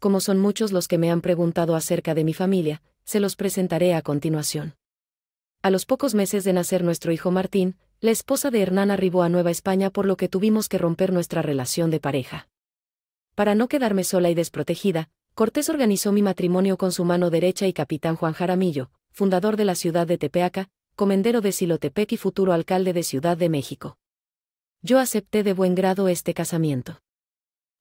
como son muchos los que me han preguntado acerca de mi familia, se los presentaré a continuación. A los pocos meses de nacer nuestro hijo Martín, la esposa de Hernán arribó a Nueva España por lo que tuvimos que romper nuestra relación de pareja. Para no quedarme sola y desprotegida, Cortés organizó mi matrimonio con su mano derecha y capitán Juan Jaramillo, fundador de la ciudad de Tepeaca, comendero de Silotepec y futuro alcalde de Ciudad de México. Yo acepté de buen grado este casamiento.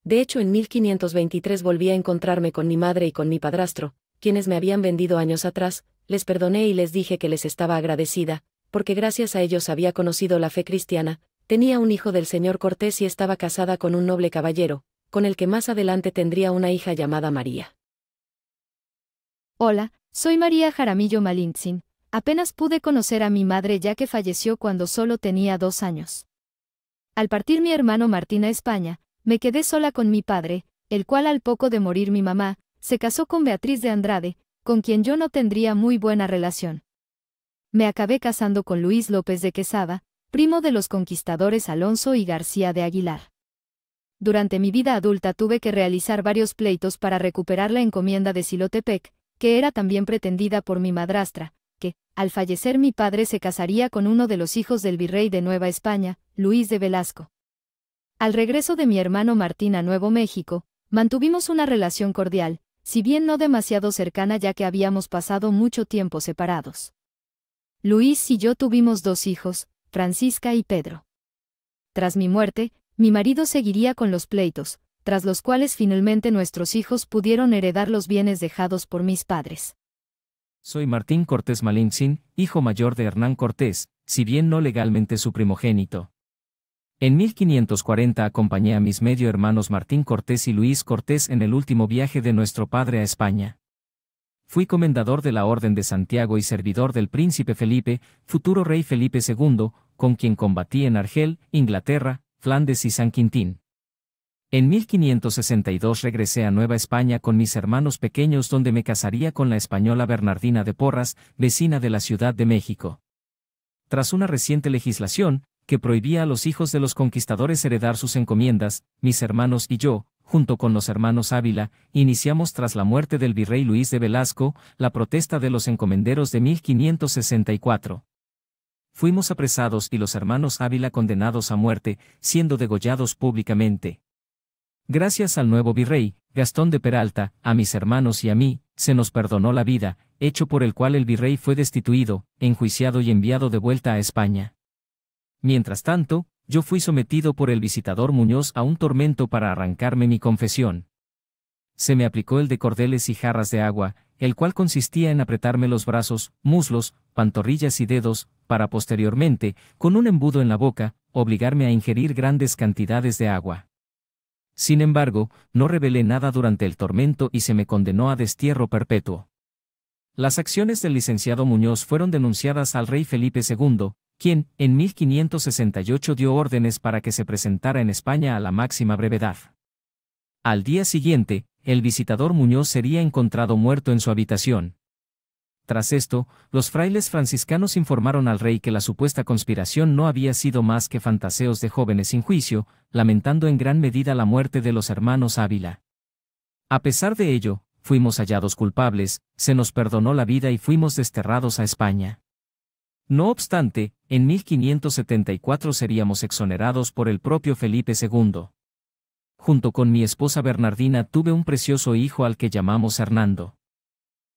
De hecho, en 1523 volví a encontrarme con mi madre y con mi padrastro, quienes me habían vendido años atrás, les perdoné y les dije que les estaba agradecida, porque gracias a ellos había conocido la fe cristiana, tenía un hijo del señor Cortés y estaba casada con un noble caballero, con el que más adelante tendría una hija llamada María. Hola, soy María Jaramillo Malintzin. Apenas pude conocer a mi madre ya que falleció cuando solo tenía dos años. Al partir mi hermano Martín a España, me quedé sola con mi padre, el cual al poco de morir mi mamá, se casó con Beatriz de Andrade, con quien yo no tendría muy buena relación. Me acabé casando con Luis López de Quesada, primo de los conquistadores Alonso y García de Aguilar. Durante mi vida adulta tuve que realizar varios pleitos para recuperar la encomienda de Silotepec, que era también pretendida por mi madrastra, que, al fallecer mi padre se casaría con uno de los hijos del virrey de Nueva España, Luis de Velasco. Al regreso de mi hermano Martín a Nuevo México, mantuvimos una relación cordial, si bien no demasiado cercana ya que habíamos pasado mucho tiempo separados. Luis y yo tuvimos dos hijos, Francisca y Pedro. Tras mi muerte, mi marido seguiría con los pleitos, tras los cuales finalmente nuestros hijos pudieron heredar los bienes dejados por mis padres. Soy Martín Cortés Malintzin, hijo mayor de Hernán Cortés, si bien no legalmente su primogénito. En 1540 acompañé a mis medio hermanos Martín Cortés y Luis Cortés en el último viaje de nuestro padre a España. Fui comendador de la Orden de Santiago y servidor del príncipe Felipe, futuro rey Felipe II, con quien combatí en Argel, Inglaterra, Flandes y San Quintín. En 1562 regresé a Nueva España con mis hermanos pequeños donde me casaría con la española Bernardina de Porras, vecina de la Ciudad de México. Tras una reciente legislación, que prohibía a los hijos de los conquistadores heredar sus encomiendas, mis hermanos y yo, junto con los hermanos Ávila, iniciamos tras la muerte del virrey Luis de Velasco, la protesta de los encomenderos de 1564. Fuimos apresados y los hermanos Ávila condenados a muerte, siendo degollados públicamente. Gracias al nuevo virrey, Gastón de Peralta, a mis hermanos y a mí, se nos perdonó la vida, hecho por el cual el virrey fue destituido, enjuiciado y enviado de vuelta a España. Mientras tanto, yo fui sometido por el visitador Muñoz a un tormento para arrancarme mi confesión. Se me aplicó el de cordeles y jarras de agua, el cual consistía en apretarme los brazos, muslos, pantorrillas y dedos, para posteriormente, con un embudo en la boca, obligarme a ingerir grandes cantidades de agua. Sin embargo, no revelé nada durante el tormento y se me condenó a destierro perpetuo. Las acciones del licenciado Muñoz fueron denunciadas al rey Felipe II, quien, en 1568 dio órdenes para que se presentara en España a la máxima brevedad. Al día siguiente, el visitador Muñoz sería encontrado muerto en su habitación. Tras esto, los frailes franciscanos informaron al rey que la supuesta conspiración no había sido más que fantaseos de jóvenes sin juicio, lamentando en gran medida la muerte de los hermanos Ávila. A pesar de ello, fuimos hallados culpables, se nos perdonó la vida y fuimos desterrados a España. No obstante, en 1574 seríamos exonerados por el propio Felipe II. Junto con mi esposa Bernardina tuve un precioso hijo al que llamamos Hernando.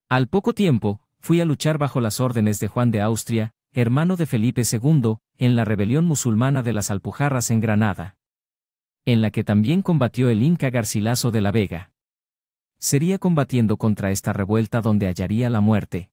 Al poco tiempo, fui a luchar bajo las órdenes de Juan de Austria, hermano de Felipe II, en la rebelión musulmana de las Alpujarras en Granada, en la que también combatió el Inca Garcilaso de la Vega. Sería combatiendo contra esta revuelta donde hallaría la muerte.